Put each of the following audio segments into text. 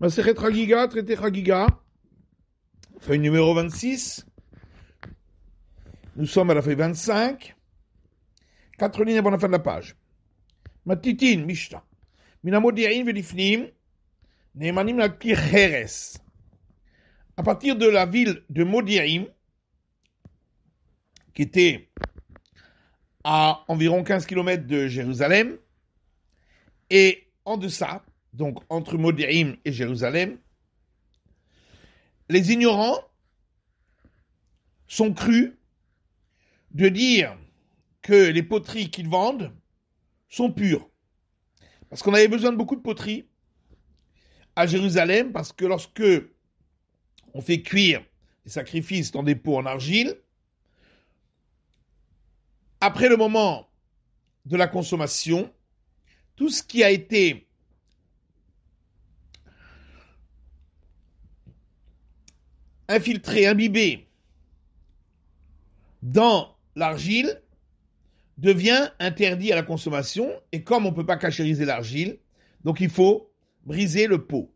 Maseret Chagiga, traité Chagiga, feuille numéro 26. Nous sommes à la feuille 25. Quatre lignes avant la fin de la page. Matitin, mishta. Minamodirin velifnim, Neimanim Kirheres. À partir de la ville de Modirim, qui était à environ 15 km de Jérusalem, et en deçà, donc entre Modi'im et Jérusalem, les ignorants sont crus de dire que les poteries qu'ils vendent sont pures. Parce qu'on avait besoin de beaucoup de poteries à Jérusalem, parce que lorsque on fait cuire les sacrifices dans des pots en argile, après le moment de la consommation, tout ce qui a été infiltré, imbibé dans l'argile, devient interdit à la consommation. Et comme on ne peut pas cachériser l'argile, donc il faut briser le pot.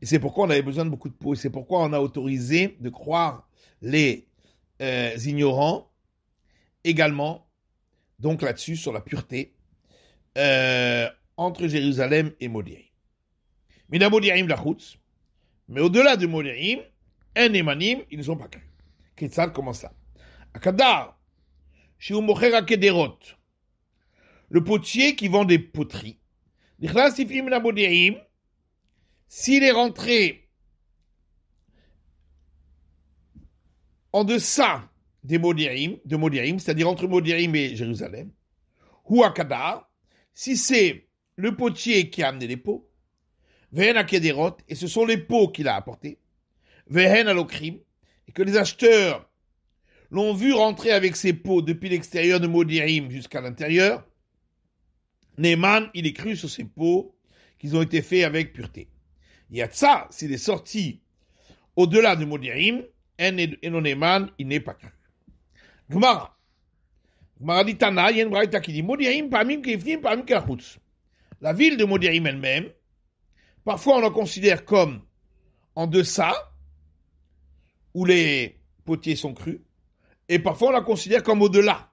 Et c'est pourquoi on avait besoin de beaucoup de pots Et c'est pourquoi on a autorisé de croire les euh, ignorants également, donc là-dessus, sur la pureté, euh, entre Jérusalem et Molière. Mais au-delà de Molière, un émanim, ils ne sont pas crus. comment ça Akadar, chez Kederot, le potier qui vend des poteries, s'il est rentré en deçà des de Modérim, c'est-à-dire entre Modérim et Jérusalem, ou Akadar, si c'est le potier qui a amené les pots, à Kederot, et ce sont les pots qu'il a apportés, Vehen Alokrim, et que les acheteurs l'ont vu rentrer avec ses pots depuis l'extérieur de Modirim jusqu'à l'intérieur, Neyman, il est cru sur ses pots qu'ils ont été faits avec pureté. Yatsa, s'il est sorti au-delà de Modirim, non Neyman, il n'est pas cru. Gmara. Gmara dit Tana, Yen qui dit Modirim, Pamim, Pamim, Kachutz. La ville de Modirim elle-même, parfois on la considère comme en deçà, où les potiers sont crus, et parfois on la considère comme au-delà,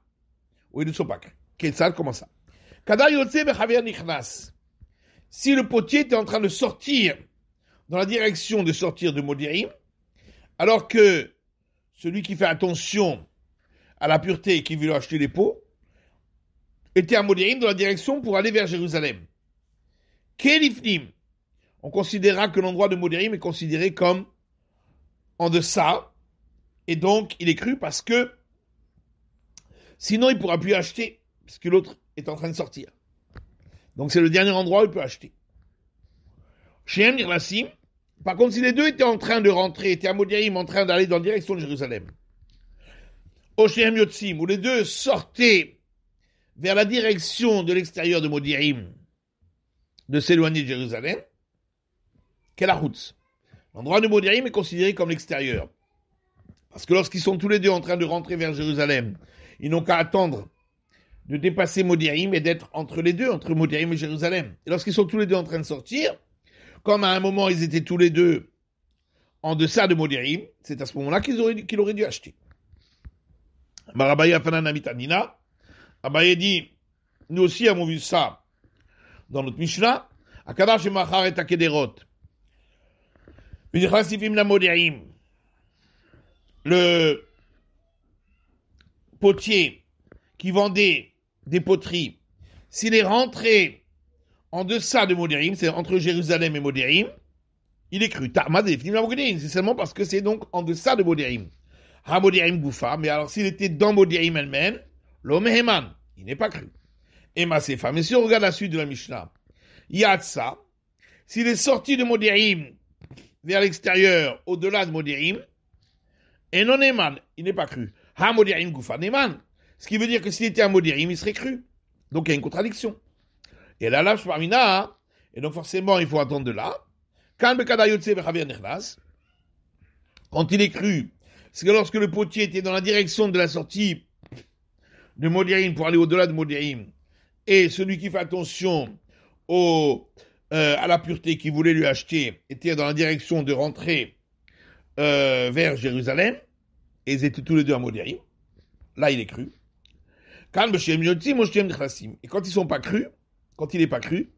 où ils ne sont pas crus. ça comment ça ben Si le potier était en train de sortir dans la direction de sortir de Modirim, alors que celui qui fait attention à la pureté et qui veut acheter les pots, était à Modirim dans la direction pour aller vers Jérusalem. Kelifnim, on considérera que l'endroit de Modirim est considéré comme en deçà. Et donc, il est cru parce que sinon, il pourra plus acheter, puisque l'autre est en train de sortir. Donc, c'est le dernier endroit où il peut acheter. Chez par contre, si les deux étaient en train de rentrer, étaient à Modérim, en train d'aller dans la direction de Jérusalem, au Oshem Yotzim, où les deux sortaient vers la direction de l'extérieur de Modirim, de s'éloigner de Jérusalem, la route L'endroit de modérim est considéré comme l'extérieur. Parce que lorsqu'ils sont tous les deux en train de rentrer vers Jérusalem, ils n'ont qu'à attendre de dépasser modérim et d'être entre les deux, entre modérim et Jérusalem. Et lorsqu'ils sont tous les deux en train de sortir, comme à un moment ils étaient tous les deux en deçà de modérim c'est à ce moment-là qu'ils auraient, qu'il aurait dû acheter. Marabaye Mitanina, Abaye dit, nous aussi avons vu ça dans notre Mishnah, Akadash et Machar et le potier qui vendait des poteries, s'il est rentré en deçà de Modérim, c'est entre Jérusalem et Modérim, il est cru. C'est seulement parce que c'est donc en deçà de Modérim. Ha mais alors s'il était dans Modérim elle-même, l'homme Heman, il n'est pas cru. Et Mais si on regarde la suite de la Mishnah, Yatsa, s'il est sorti de Modérim vers l'extérieur, au-delà de modérim et non Eman, il n'est pas cru. Ha Modirim Goufan Ce qui veut dire que s'il était un Modérim, il serait cru. Donc il y a une contradiction. Et là, là, parmina hein. et donc forcément, il faut attendre de là. Quand il est cru, c'est que lorsque le potier était dans la direction de la sortie de Modérim pour aller au-delà de modérim et celui qui fait attention au, euh, à la pureté qui voulait lui acheter étaient dans la direction de rentrer euh, vers Jérusalem, et ils étaient tous les deux à Modérim. Là, il est cru. Et quand ils sont pas crus, quand il n'est pas cru,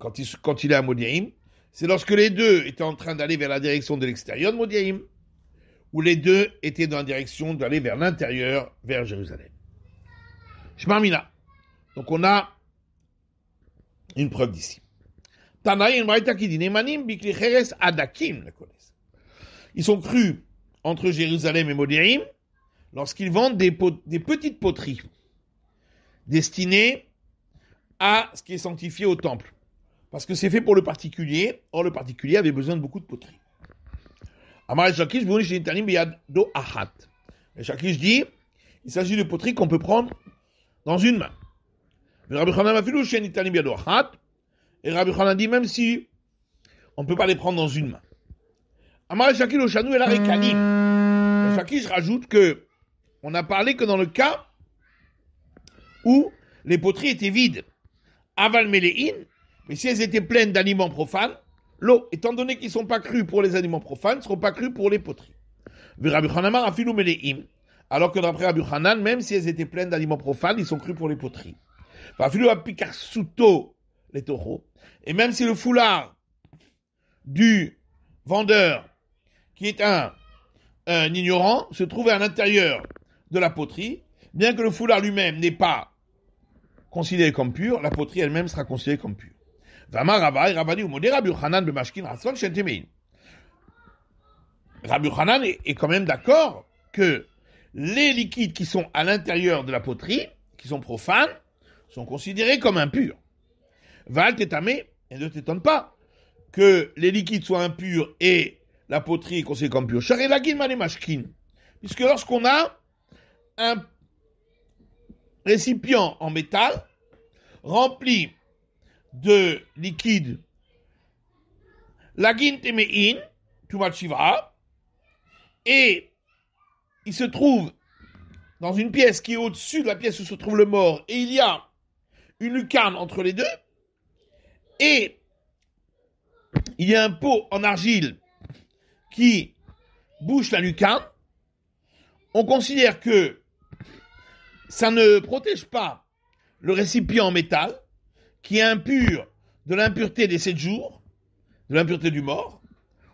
quand il, quand il est à Modérim, c'est lorsque les deux étaient en train d'aller vers la direction de l'extérieur de Modérim, ou les deux étaient dans la direction d'aller vers l'intérieur, vers Jérusalem. Je là Donc on a une preuve d'ici. Ils sont crus entre Jérusalem et Modérim lorsqu'ils vendent des, des petites poteries destinées à ce qui est sanctifié au temple. Parce que c'est fait pour le particulier. Or, le particulier avait besoin de beaucoup de poteries. Et Shakish dit, il s'agit de poteries qu'on peut prendre dans une main. Et Rabbi dit, même si on ne peut pas les prendre dans une main. Amara Shakil Oshanu et la hmm. Shakil, je rajoute que on a parlé que dans le cas où les poteries étaient vides, aval Meleïn, mais si elles étaient pleines d'aliments profanes, l'eau, étant donné qu'ils ne sont pas crus pour les aliments profanes, ne seront pas crus pour les poteries. Alors que d'après Rabbi Hanan, même si elles étaient pleines d'aliments profanes, ils sont crus pour les poteries. Afilu les taureaux. Et même si le foulard du vendeur, qui est un, ignorant, se trouvait à l'intérieur de la poterie, bien que le foulard lui-même n'est pas considéré comme pur, la poterie elle-même sera considérée comme pure. Rabbi Hanan ben est quand même d'accord que les liquides qui sont à l'intérieur de la poterie, qui sont profanes, sont considérés comme impurs. Val t'étamer, et ne t'étonne pas que les liquides soient impurs et la poterie est considérée comme pure. et la mashkin. Puisque lorsqu'on a un récipient en métal rempli de liquide lagin vas tumachiva, et il se trouve dans une pièce qui est au-dessus de la pièce où se trouve le mort, et il y a une lucarne entre les deux, et il y a un pot en argile qui bouche la lucarne. On considère que ça ne protège pas le récipient en métal, qui est impur de l'impureté des sept jours, de l'impureté du mort,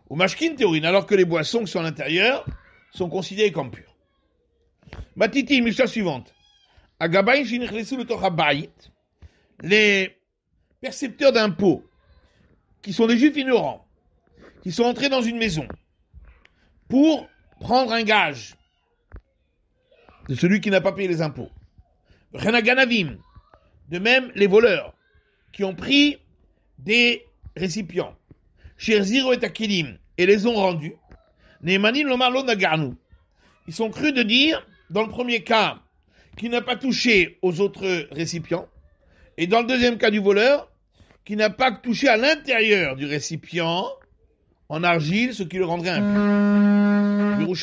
ou mashkin théorine, alors que les boissons qui sont à l'intérieur sont considérées comme pures. Batiti, Mishnah suivante. le les percepteurs d'impôts, qui sont des juifs ignorants, qui sont entrés dans une maison pour prendre un gage de celui qui n'a pas payé les impôts. Renaganavim, de même les voleurs qui ont pris des récipients, Ziro et Akilim, et les ont rendus, Neemanim Lomarlo, Nagarnu. Ils sont crus de dire, dans le premier cas, qu'il n'a pas touché aux autres récipients, et dans le deuxième cas du voleur, qui n'a pas touché à l'intérieur du récipient en argile, ce qui le rendrait impur.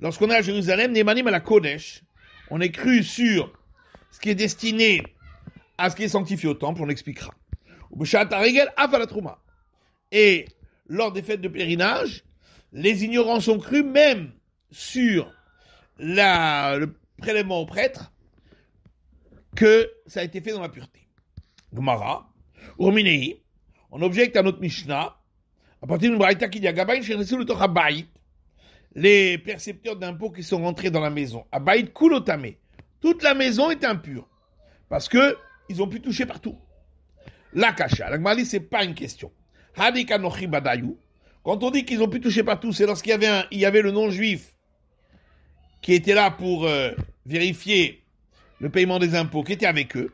Lorsqu'on est à Jérusalem, Némanim à la Kodesh, on est cru sur ce qui est destiné à ce qui est sanctifié au temple, on l'expliquera. Et lors des fêtes de pèlerinage, les ignorants sont crus même sur le prélèvement au prêtre que ça a été fait dans la pureté. Gmara, Urminei, on objecte à notre Mishnah, à partir d'une braïta qui dit les percepteurs d'impôts qui sont rentrés dans la maison, Kulotame, toute la maison est impure, parce que ils ont pu toucher partout. La Kacha, la c'est pas une question. Nochi quand on dit qu'ils ont pu toucher partout, c'est lorsqu'il y avait, le non-juif qui était là pour euh, vérifier le paiement des impôts, qui était avec eux.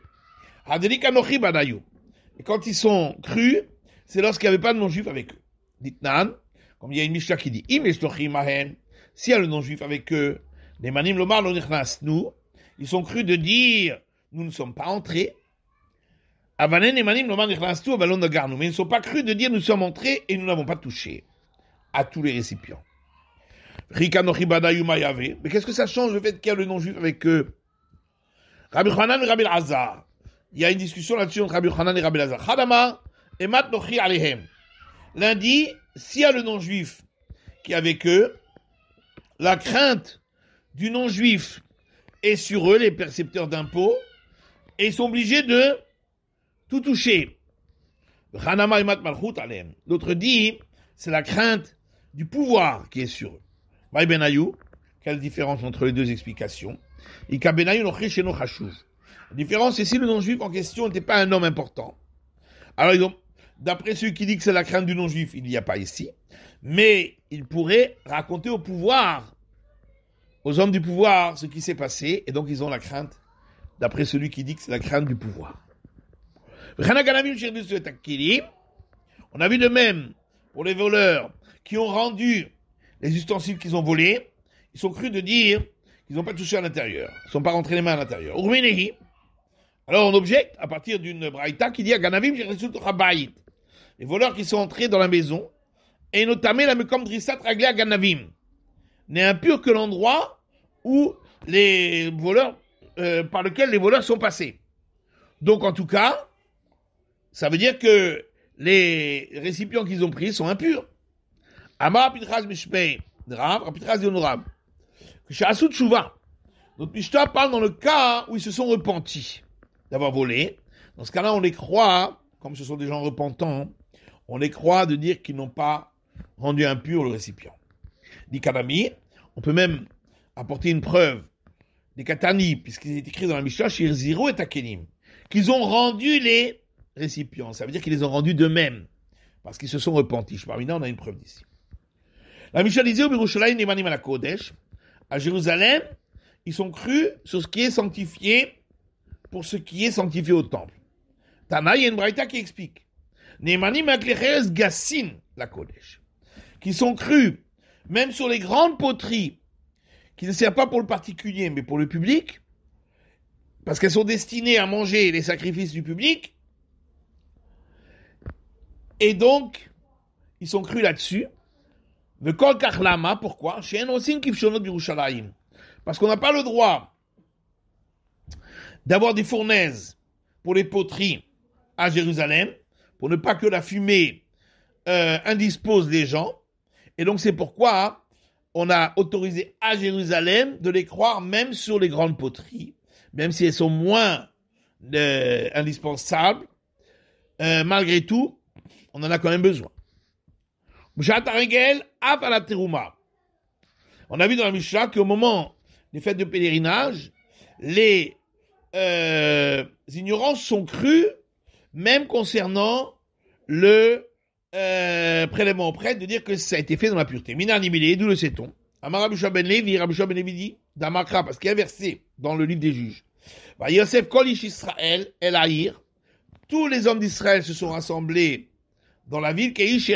Et quand ils sont crus, c'est lorsqu'il n'y avait pas de non-juif avec eux. Ditnan, comme il y a une Mishnah qui dit, Si s'il y a le non-juif avec eux, les manim lomar nous, ils sont crus de dire, nous ne sommes pas entrés. Avanen et manim lomar mais ils ne sont pas crus de dire, nous sommes entrés et nous n'avons pas touché à tous les récipients. mais qu'est-ce que ça change le fait qu'il y a le non-juif avec eux? Rabbi Khanan Rabbi Hazar, il y a une discussion là-dessus entre Rabbi Hanan et Rabbi Lazar. Hadama et Mat Alehem. Lundi, s'il y a le non-juif qui est avec eux, la crainte du non-juif est sur eux, les percepteurs d'impôts, et ils sont obligés de tout toucher. Hanama Malchut L'autre dit, c'est la crainte du pouvoir qui est sur eux. Ben quelle différence entre les deux explications? Ben différence, c'est si le non-juif en question n'était pas un homme important. Alors, d'après celui qui dit que c'est la crainte du non-juif, il n'y a pas ici. Mais il pourrait raconter au pouvoir, aux hommes du pouvoir, ce qui s'est passé. Et donc, ils ont la crainte, d'après celui qui dit que c'est la crainte du pouvoir. On a vu de même pour les voleurs qui ont rendu les ustensiles qu'ils ont volés. Ils sont crus de dire qu'ils n'ont pas touché à l'intérieur. Ils ne sont pas rentrés les mains à l'intérieur. Alors on objecte à partir d'une braïta qui dit à Ganavim, j'ai Les voleurs qui sont entrés dans la maison, et notamment la mekom drissat raglé à Ganavim, n'est impur que l'endroit où les voleurs, euh, par lequel les voleurs sont passés. Donc en tout cas, ça veut dire que les récipients qu'ils ont pris sont impurs. Amar pitras mishpei, drav, pitras shuva » Notre parle dans le cas où ils se sont repentis d'avoir volé. Dans ce cas-là, on les croit, comme ce sont des gens repentants, on les croit de dire qu'ils n'ont pas rendu impur le récipient. Dikanami, on peut même apporter une preuve des katani, puisqu'il est écrit dans la Mishnah, Shirziro et Takenim, qu'ils ont rendu les récipients. Ça veut dire qu'ils les ont rendus d'eux-mêmes, parce qu'ils se sont repentis. Parmi là, on a une preuve d'ici. La Mishnah disait au Kodesh, à Jérusalem, ils sont crus sur ce qui est sanctifié pour ce qui est sanctifié au temple. Tana, il y qui explique. Nemanim aklecheres gassin la kodesh. Qui sont crus, même sur les grandes poteries, qui ne servent pas pour le particulier, mais pour le public, parce qu'elles sont destinées à manger les sacrifices du public. Et donc, ils sont crus là-dessus. Le kol pourquoi Parce qu'on n'a pas le droit d'avoir des fournaises pour les poteries à Jérusalem, pour ne pas que la fumée euh, indispose les gens. Et donc c'est pourquoi on a autorisé à Jérusalem de les croire même sur les grandes poteries, même si elles sont moins euh, indispensables. Euh, malgré tout, on en a quand même besoin. On a vu dans la Mishnah qu'au moment des fêtes de pèlerinage, les euh, ignorances sont crues, même concernant le euh, prélèvement prêtre de dire que ça a été fait dans la pureté. Minar n'imile » d'où le sait-on Ben Levi, ben d'Amakra, parce qu'il y a versé dans le livre des juges. Bah, Yosef Kolish Israël, El tous les hommes d'Israël se sont rassemblés dans la ville Keish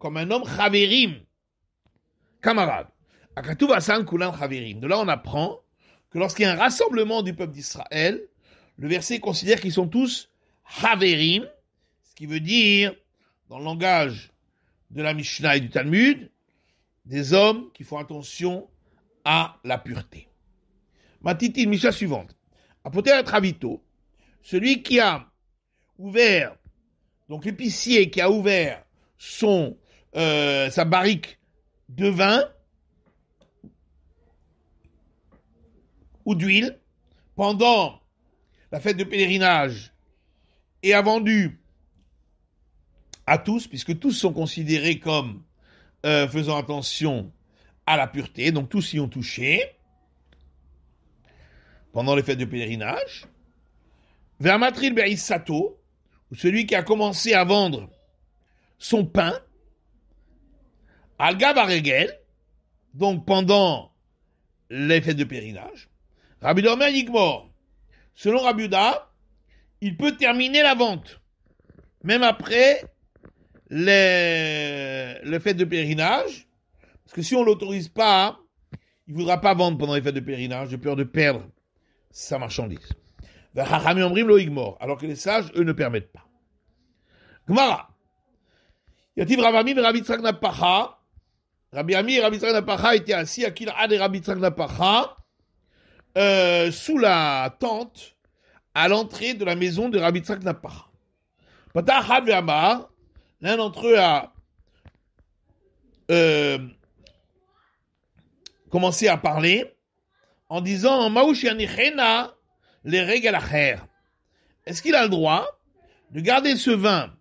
comme un homme Chaverim, camarade. Kulan De là, on apprend que lorsqu'il y a un rassemblement du peuple d'Israël, le verset considère qu'ils sont tous Haverim, ce qui veut dire, dans le langage de la Mishnah et du Talmud, des hommes qui font attention à la pureté. Matiti, Mishnah suivante. à Travito, celui qui a ouvert, donc l'épicier qui a ouvert son, euh, sa barrique de vin, ou d'huile pendant la fête de pèlerinage et a vendu à tous, puisque tous sont considérés comme euh, faisant attention à la pureté, donc tous y ont touché pendant les fêtes de pèlerinage. Vers Matril ou celui qui a commencé à vendre son pain, Alga Baregel, donc pendant les fêtes de pèlerinage, Rabbi Dormé Selon Rabbi Uda, il peut terminer la vente, même après les, les fêtes de pèlerinage, parce que si on l'autorise pas, il ne voudra pas vendre pendant les fêtes de pèlerinage, de peur de perdre sa marchandise. Alors que les sages, eux, ne permettent pas. Gmara. Yativ Ravami et Rabbi Tzagna Pacha. Rabbi Ami Rabbi Pacha était assis à Kil'ad et Rabbi Tzagna Pacha. Euh, sous la tente à l'entrée de la maison de Rabbi Tzak Napar. L'un d'entre eux a euh, commencé à parler en disant les Est-ce qu'il a le droit de garder ce vin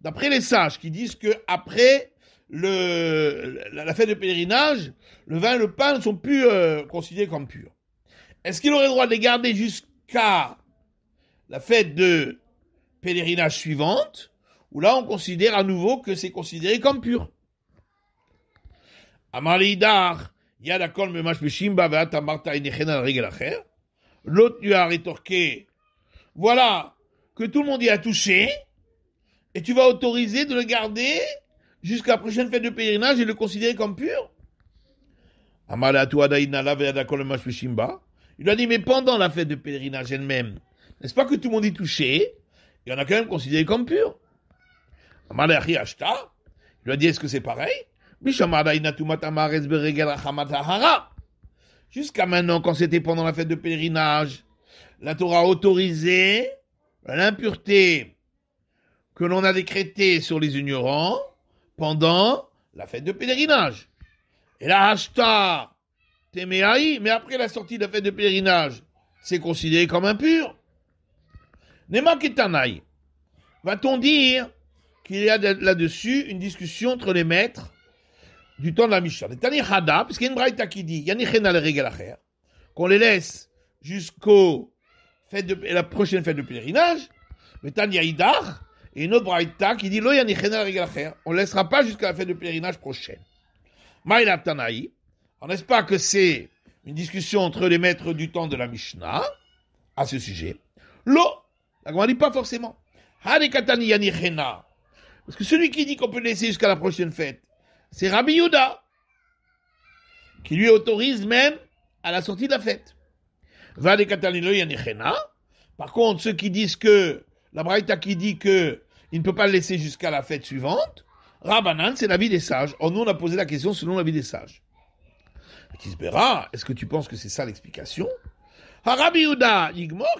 D'après les sages qui disent que après la, fête de pèlerinage, le vin et le pain ne sont plus euh, considérés comme purs. Est-ce qu'il aurait le droit de les garder jusqu'à la fête de pèlerinage suivante, ou là on considère à nouveau que c'est considéré comme pur L'autre lui a rétorqué Voilà que tout le monde y a touché, et tu vas autoriser de le garder jusqu'à la prochaine fête de pèlerinage et le considérer comme pur Amalatu il lui a dit, mais pendant la fête de pèlerinage elle-même, n'est-ce pas que tout le monde est touché Il y en a quand même considéré comme pur. il lui a dit, est-ce que c'est pareil Jusqu'à maintenant, quand c'était pendant la fête de pèlerinage, la Torah autorisait l'impureté que l'on a décrétée sur les ignorants pendant la fête de pèlerinage. Et la hashta mais après la sortie de la fête de pèlerinage, c'est considéré comme impur. Nema Ketanai. Va-t-on dire qu'il y a là-dessus une discussion entre les maîtres du temps de la Mishnah Hada, parce qu'il y a une braïta qui dit qu'on les laisse jusqu'au fête de, la prochaine fête de pèlerinage, mais Tani et une autre braïta qui dit on ne laissera pas jusqu'à la fête de pèlerinage prochaine. Maïla Tanaï n'est-ce pas que c'est une discussion entre les maîtres du temps de la Mishnah à ce sujet L'eau, la ne dit pas forcément. Parce que celui qui dit qu'on peut laisser jusqu'à la prochaine fête, c'est Rabbi Yuda, qui lui autorise même à la sortie de la fête. Par contre, ceux qui disent que, la Braïta qui dit que il ne peut pas le laisser jusqu'à la fête suivante, Rabbanan, c'est vie des sages. On nous, on a posé la question selon la vie des sages. Est-ce que tu penses que c'est ça l'explication ah, Rabbi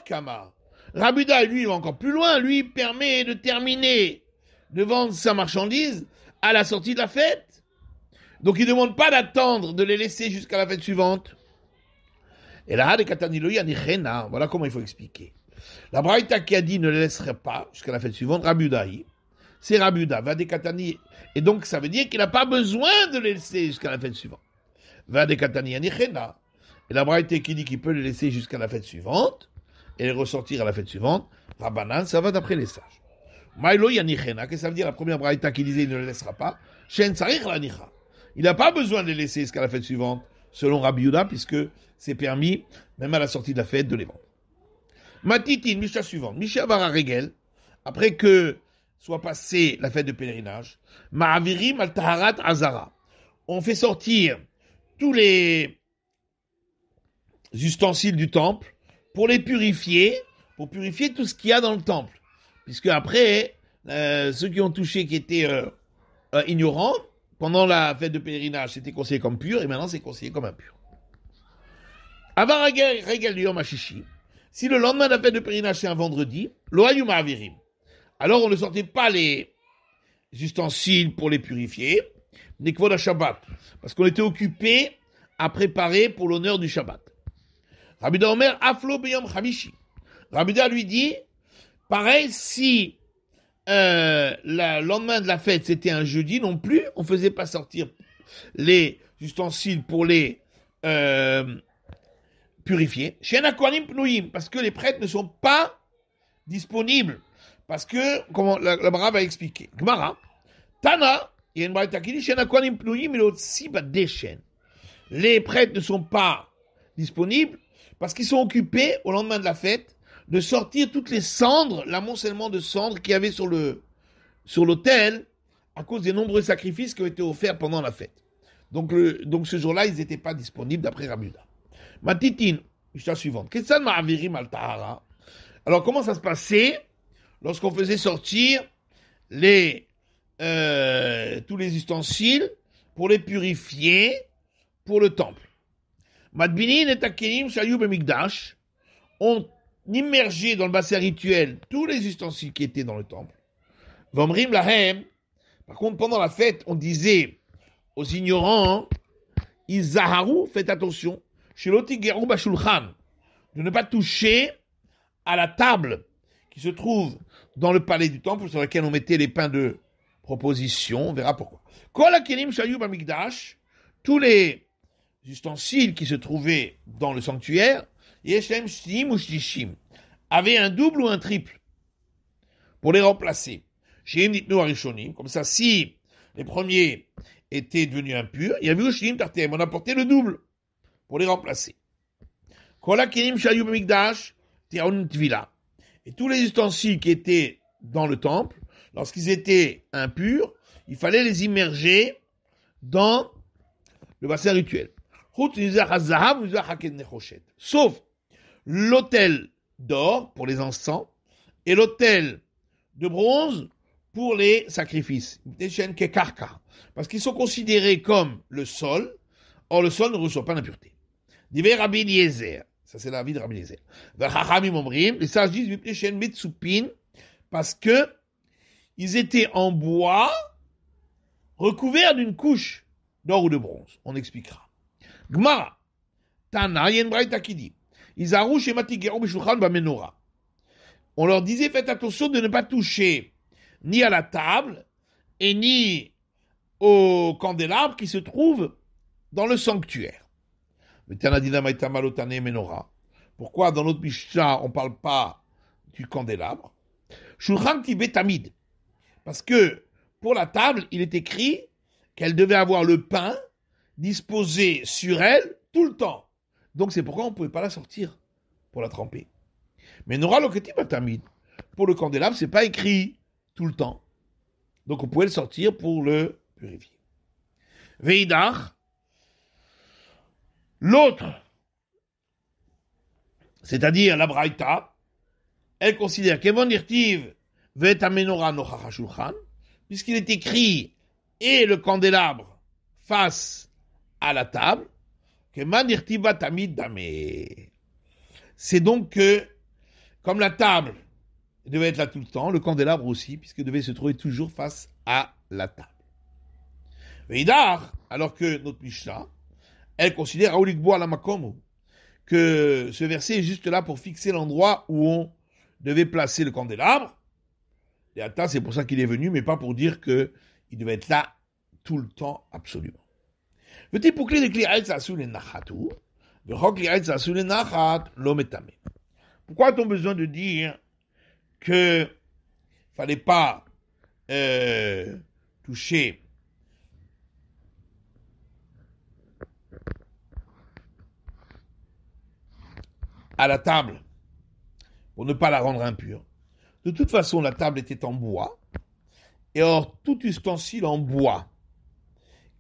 Kama. lui, il va encore plus loin. Lui, permet de terminer, de vendre sa marchandise à la sortie de la fête. Donc, il ne demande pas d'attendre, de les laisser jusqu'à la fête suivante. Et là, les ni Voilà comment il faut expliquer. La Braïta qui a dit ne les laisserait pas jusqu'à la fête suivante, Rabbi C'est Rabbi va des Katani. Et donc, ça veut dire qu'il n'a pas besoin de les laisser jusqu'à la fête suivante. Et la braïté qui dit qu'il peut les laisser jusqu'à la fête suivante, et les ressortir à la fête suivante, Rabbanan, ça va d'après les sages. Ma'ilo Yanichena, qu'est-ce que ça veut dire la première braïta qui disait il ne les laissera pas Il n'a pas besoin de les laisser jusqu'à la fête suivante, selon Rabbi Yuda, puisque c'est permis, même à la sortie de la fête, de les vendre. Matitin, Misha suivante. Misha Regel, après que soit passée la fête de pèlerinage, Ma'aviri al Azara. On fait sortir tous les ustensiles du temple pour les purifier, pour purifier tout ce qu'il y a dans le temple. Puisque après, euh, ceux qui ont touché, qui étaient euh, euh, ignorants, pendant la fête de pèlerinage, c'était conseillé comme pur, et maintenant c'est conseillé comme impur. Si le lendemain de la fête de pèlerinage, c'est un vendredi, alors on ne sortait pas les ustensiles pour les purifier, le Shabbat. Parce qu'on était occupé à préparer pour l'honneur du Shabbat. Rabida Omer, Aflo Beyom Rabbi lui dit, pareil, si euh, le lendemain de la fête, c'était un jeudi non plus, on ne faisait pas sortir les ustensiles pour les euh, purifier. parce que les prêtres ne sont pas disponibles. Parce que, comme la, la a expliqué. expliquer. Tana, les prêtres ne sont pas disponibles parce qu'ils sont occupés au lendemain de la fête de sortir toutes les cendres, l'amoncellement de cendres qu'il y avait sur le sur l'autel à cause des nombreux sacrifices qui ont été offerts pendant la fête. Donc, donc ce jour-là, ils n'étaient pas disponibles d'après Ramuda. Matitine, la suivante. Alors comment ça se passait lorsqu'on faisait sortir les euh, tous les ustensiles pour les purifier pour le temple. Madbinin et Takenim Shayub et Migdash ont immergé dans le bassin rituel tous les ustensiles qui étaient dans le temple. Vomrim Lahem, par contre, pendant la fête, on disait aux ignorants, Izaharu, faites attention, Bashulchan, de ne pas toucher à la table qui se trouve dans le palais du temple sur laquelle on mettait les pains de proposition, on verra pourquoi. tous les ustensiles qui se trouvaient dans le sanctuaire, Yeshem ou avaient un double ou un triple pour les remplacer. Shim Nitnu Arishonim, comme ça, si les premiers étaient devenus impurs, il y avait Tartem, on apportait le double pour les remplacer. Et tous les ustensiles qui étaient dans le temple, lorsqu'ils étaient impurs, il fallait les immerger dans le bassin rituel. Sauf l'autel d'or pour les encens et l'autel de bronze pour les sacrifices. Parce qu'ils sont considérés comme le sol. Or, le sol ne reçoit pas d'impureté. Ça, c'est la vie de Rabbi Yezer. Les sages disent, parce que ils étaient en bois recouverts d'une couche d'or ou de bronze. On expliquera. Gmara, On leur disait, faites attention de ne pas toucher ni à la table et ni au candélabre qui se trouve dans le sanctuaire. Pourquoi dans notre Mishnah on ne parle pas du candélabre parce que pour la table, il est écrit qu'elle devait avoir le pain disposé sur elle tout le temps. Donc c'est pourquoi on ne pouvait pas la sortir pour la tremper. Mais Nora Loketi Batamid, pour le candélabre, c'est pas écrit tout le temps. Donc on pouvait le sortir pour le purifier. Veidar, l'autre, c'est-à-dire la Braïta, elle considère qu'Evon puisqu'il est écrit et le candélabre face à la table, que c'est donc que, comme la table devait être là tout le temps, le candélabre aussi, puisqu'il devait se trouver toujours face à la table. Veidar, alors que notre Mishnah, elle considère que ce verset est juste là pour fixer l'endroit où on devait placer le candélabre, et c'est pour ça qu'il est venu, mais pas pour dire que il devait être là tout le temps, absolument. Pourquoi a-t-on besoin de dire que fallait pas euh, toucher à la table pour ne pas la rendre impure de toute façon, la table était en bois. Et or, tout ustensile en bois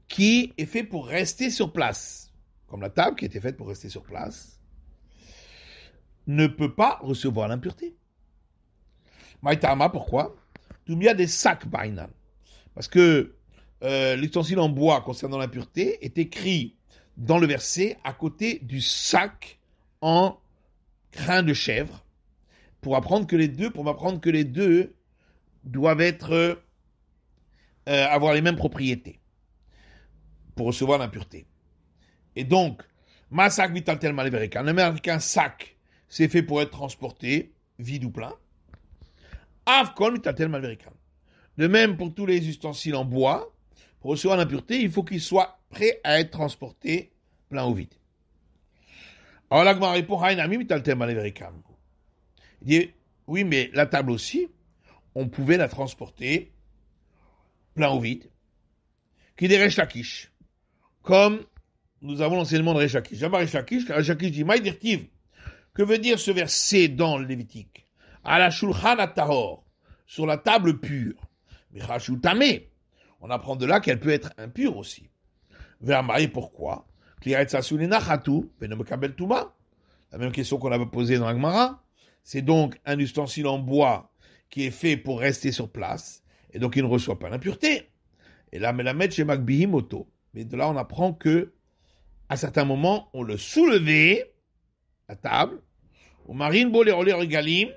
qui est fait pour rester sur place, comme la table qui était faite pour rester sur place, ne peut pas recevoir l'impureté. Maïtama, pourquoi tu des sacs bainan. Parce que euh, l'ustensile en bois concernant l'impureté est écrit dans le verset à côté du sac en crin de chèvre pour apprendre que les deux, pour m'apprendre que les deux doivent être euh, avoir les mêmes propriétés pour recevoir l'impureté. Et donc, ma sac vital tellement Un sac, c'est fait pour être transporté, vide ou plein. Avkol vital De même pour tous les ustensiles en bois, pour recevoir l'impureté, il faut qu'ils soient prêts à être transportés plein ou vide. Alors là, répond, il dit, oui, mais la table aussi, on pouvait la transporter plein ou vide, qui est Rechakish, comme nous avons l'enseignement de Rechakish. J'aime Rechakish, Rechakish dit, Maïdirtiv, que veut dire ce verset dans le Lévitique À la Shulchan sur la table pure. on apprend de là qu'elle peut être impure aussi. Vermaï, pourquoi la même question qu'on avait posée dans la c'est donc un ustensile en bois qui est fait pour rester sur place, et donc il ne reçoit pas l'impureté. Et là, chez Magbihimoto. Mais de là, on apprend que, à certains moments, on le soulevait à table, au marine regalim,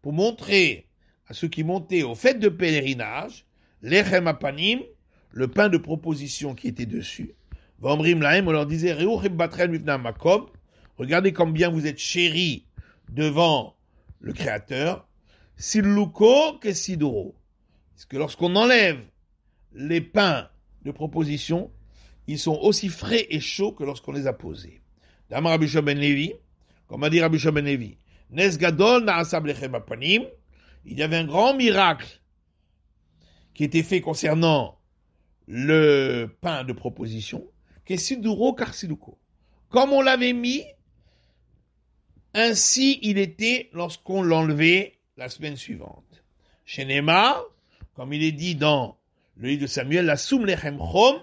pour montrer à ceux qui montaient aux fêtes de pèlerinage, l'echem le pain de proposition qui était dessus. on leur disait, regardez combien vous êtes chéris devant le Créateur, Siluko Kesiduro. Parce que lorsqu'on enlève les pains de proposition, ils sont aussi frais et chauds que lorsqu'on les a posés. D'amar Rabbi Ben Levi, comme a dit Rabbi Ben Levi, il y avait un grand miracle qui était fait concernant le pain de proposition, Kesiduro Karsiluko. Comme on l'avait mis ainsi il était lorsqu'on l'enlevait la semaine suivante. Chez comme il est dit dans le livre de Samuel, la soum lechem chom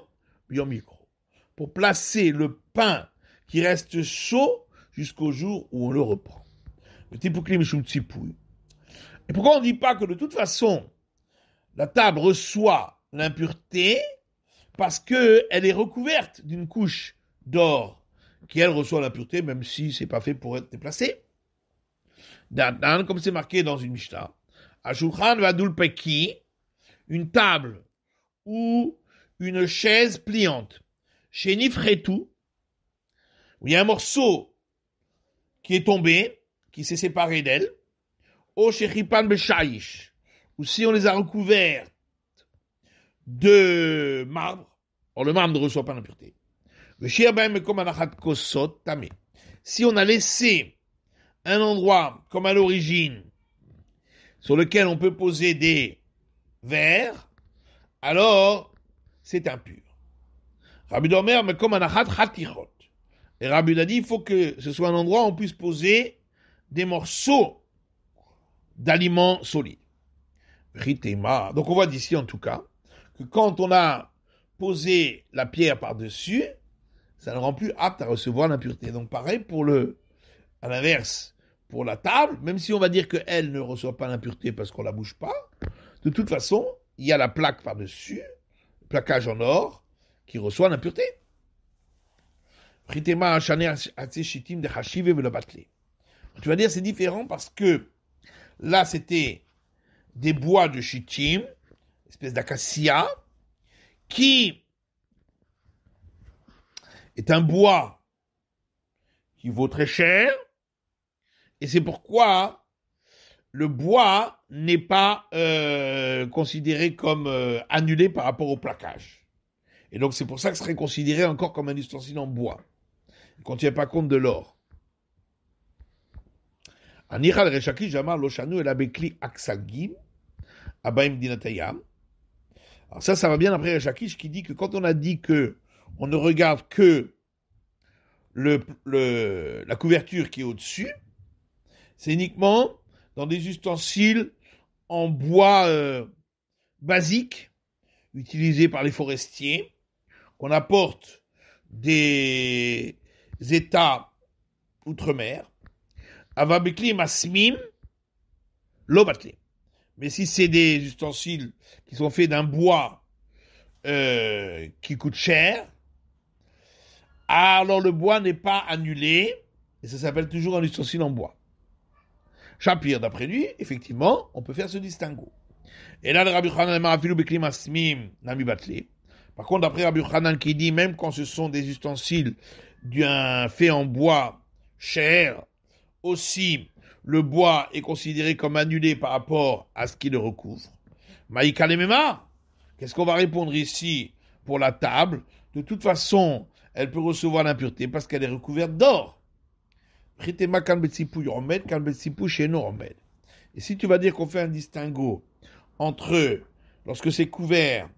micro. Pour placer le pain qui reste chaud jusqu'au jour où on le reprend. Le Et pourquoi on ne dit pas que de toute façon, la table reçoit l'impureté parce qu'elle est recouverte d'une couche d'or qui elle reçoit la pureté, même si c'est pas fait pour être déplacé. comme c'est marqué dans une Mishnah. Ashulchan vadul peki, une table ou une chaise pliante. Chez Nifretou, où il y a un morceau qui est tombé, qui s'est séparé d'elle. Ou chez Beshaïch, ou si on les a recouverts de marbre, or le marbre ne reçoit pas l'impureté. Si on a laissé un endroit comme à l'origine sur lequel on peut poser des verres, alors c'est impur. Rabbi mais comme hatichot. Et Rabbi l'a dit, il faut que ce soit un endroit où on puisse poser des morceaux d'aliments solides. Donc on voit d'ici en tout cas que quand on a posé la pierre par-dessus, ça ne rend plus apte à recevoir l'impureté. Donc pareil pour le, à l'inverse, pour la table, même si on va dire qu'elle ne reçoit pas l'impureté parce qu'on la bouge pas, de toute façon, il y a la plaque par-dessus, plaquage en or, qui reçoit l'impureté. Tu vas dire c'est différent parce que là c'était des bois de shittim, espèce d'acacia, qui est un bois qui vaut très cher, et c'est pourquoi le bois n'est pas euh, considéré comme euh, annulé par rapport au plaquage. Et donc c'est pour ça que ce serait considéré encore comme un ustensile en bois. Il ne contient pas compte de l'or. Loshanu Aksagim Abaim Dinatayam. Alors ça, ça va bien après Reshakish qui dit que quand on a dit que on ne regarde que le, la couverture qui est au-dessus. C'est uniquement dans des ustensiles en bois euh, basique, utilisés par les forestiers, qu'on apporte des États outre-mer. Avabekli masmim lobatle. Mais si c'est des ustensiles qui sont faits d'un bois euh, qui coûte cher, alors le bois n'est pas annulé, et ça s'appelle toujours un ustensile en bois. Chapir, d'après lui, effectivement, on peut faire ce distinguo. Et là, le Rabbi Khanan, Nami Par contre, d'après Rabbi Hanan qui dit, même quand ce sont des ustensiles d'un fait en bois cher, aussi le bois est considéré comme annulé par rapport à ce qui le recouvre. Maïka Qu'est-ce qu'on va répondre ici pour la table De toute façon, elle peut recevoir l'impureté parce qu'elle est recouverte d'or. Et si tu vas dire qu'on fait un distinguo entre lorsque c'est couvert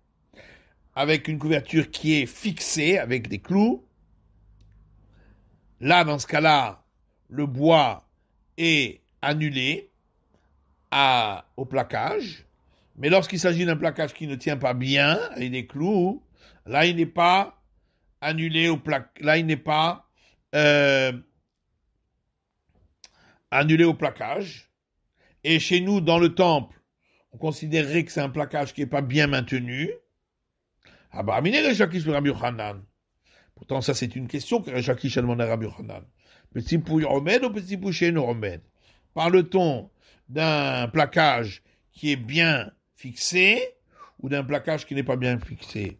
avec une couverture qui est fixée avec des clous, là dans ce cas-là, le bois est annulé à, au placage, mais lorsqu'il s'agit d'un plaquage qui ne tient pas bien avec des clous, là il n'est pas annulé au placage Là, il n'est pas euh, annulé au plaquage. Et chez nous, dans le temple, on considérerait que c'est un placage qui n'est pas bien maintenu. Ah bah, ben Rabbi Pourtant, ça, c'est une question que Rechakish a demandé à Rabbi Petit pouille remède ou petit pouille nous remède Parle-t-on d'un placage qui est bien fixé ou d'un placage qui n'est pas bien fixé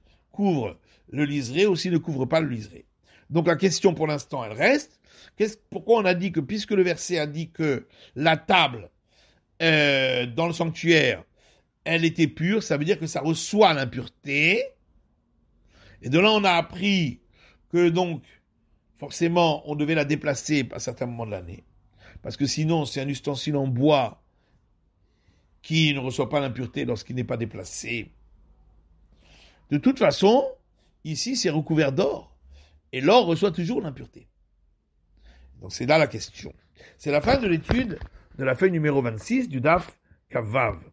couvre le liseré ou s'il ne couvre pas le liseré. Donc la question pour l'instant, elle reste. pourquoi on a dit que, puisque le verset a dit que la table euh, dans le sanctuaire, elle était pure, ça veut dire que ça reçoit l'impureté. Et de là, on a appris que donc, forcément, on devait la déplacer à certains moments de l'année. Parce que sinon, c'est un ustensile en bois qui ne reçoit pas l'impureté lorsqu'il n'est pas déplacé. De toute façon, ici, c'est recouvert d'or. Et l'or reçoit toujours l'impureté. Donc c'est là la question. C'est la fin de l'étude de la feuille numéro 26 du DAF Kavav.